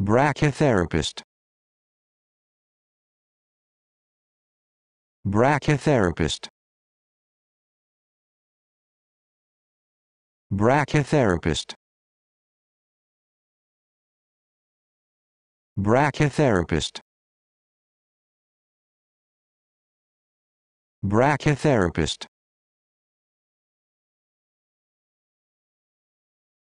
Brachytherapist. Brachytherapist. Brachytherapist. Brachytherapist. Brachytherapist.